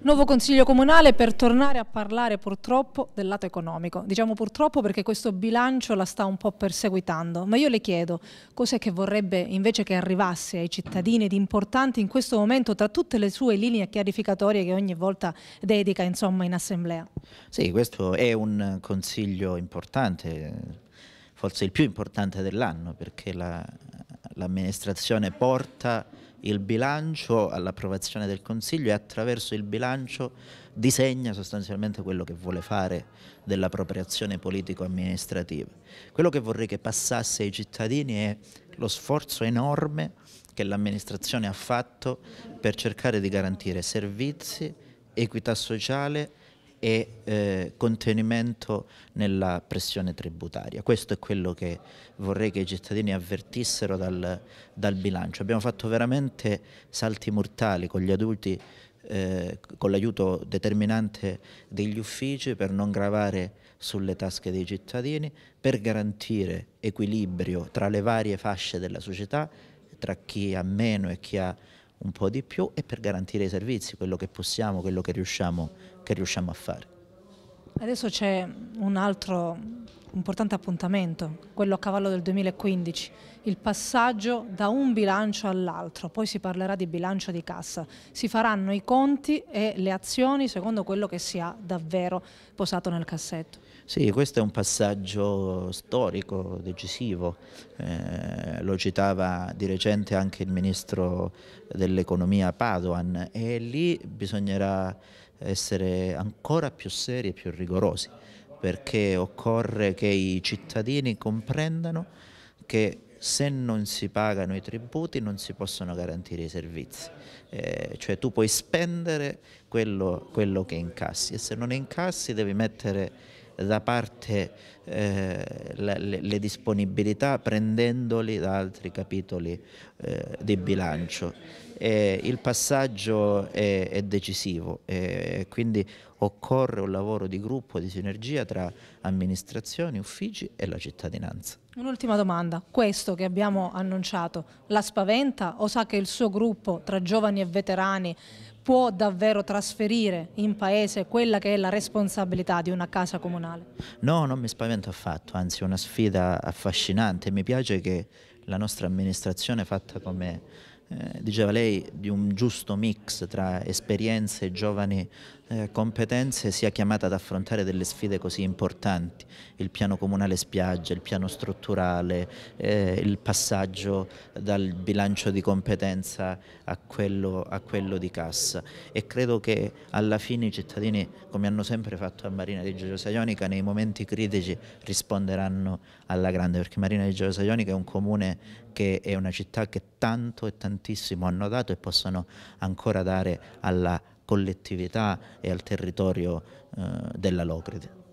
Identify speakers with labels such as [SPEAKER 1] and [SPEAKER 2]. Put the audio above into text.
[SPEAKER 1] Nuovo Consiglio Comunale per tornare a parlare purtroppo del lato economico. Diciamo purtroppo perché questo bilancio la sta un po' perseguitando, ma io le chiedo cos'è che vorrebbe invece che arrivasse ai cittadini ed importanti in questo momento tra tutte le sue linee chiarificatorie che ogni volta dedica insomma, in assemblea.
[SPEAKER 2] Sì, questo è un consiglio importante, forse il più importante dell'anno perché l'amministrazione la, porta il bilancio all'approvazione del Consiglio e attraverso il bilancio disegna sostanzialmente quello che vuole fare dell'appropriazione politico-amministrativa. Quello che vorrei che passasse ai cittadini è lo sforzo enorme che l'amministrazione ha fatto per cercare di garantire servizi, equità sociale e eh, contenimento nella pressione tributaria. Questo è quello che vorrei che i cittadini avvertissero dal, dal bilancio. Abbiamo fatto veramente salti mortali con gli adulti eh, con l'aiuto determinante degli uffici per non gravare sulle tasche dei cittadini, per garantire equilibrio tra le varie fasce della società, tra chi ha meno e chi ha meno un po' di più e per garantire i servizi, quello che possiamo, quello che riusciamo, che riusciamo a fare.
[SPEAKER 1] Adesso c'è un altro importante appuntamento, quello a cavallo del 2015, il passaggio da un bilancio all'altro, poi si parlerà di bilancio di cassa, si faranno i conti e le azioni secondo quello che si ha davvero posato nel cassetto.
[SPEAKER 2] Sì, questo è un passaggio storico, decisivo, eh, lo citava di recente anche il Ministro dell'Economia Padoan e lì bisognerà essere ancora più seri e più rigorosi perché occorre che i cittadini comprendano che se non si pagano i tributi non si possono garantire i servizi, eh, cioè tu puoi spendere quello, quello che incassi e se non incassi devi mettere da parte eh, le, le, disponibilità prendendoli da altri capitoli eh, di bilancio. E il passaggio è, è decisivo e quindi occorre un lavoro di gruppo, di sinergia tra amministrazioni, uffici e la cittadinanza.
[SPEAKER 1] Un'ultima domanda, questo che abbiamo annunciato la spaventa o sa che il suo gruppo tra giovani e veterani può davvero trasferire in paese quella che è la responsabilità di una casa comunale?
[SPEAKER 2] No, non mi spavento affatto, anzi è una sfida affascinante. Mi piace che la nostra amministrazione fatta come eh, diceva lei, di un giusto mix tra esperienze e giovani eh, competenze sia chiamata ad affrontare delle sfide così importanti, il piano comunale spiaggia, il piano strutturale, eh, il passaggio dal bilancio di competenza a quello, a quello, di cassa e credo che alla fine i cittadini, come hanno sempre fatto a Marina di Gelosa Ionica, nei momenti critici risponderanno alla grande, perché Marina di Gelosa Ionica è un comune che è una città che tanto e tantissimo hanno dato e possano ancora dare alla collettività e al territorio eh, della Locride.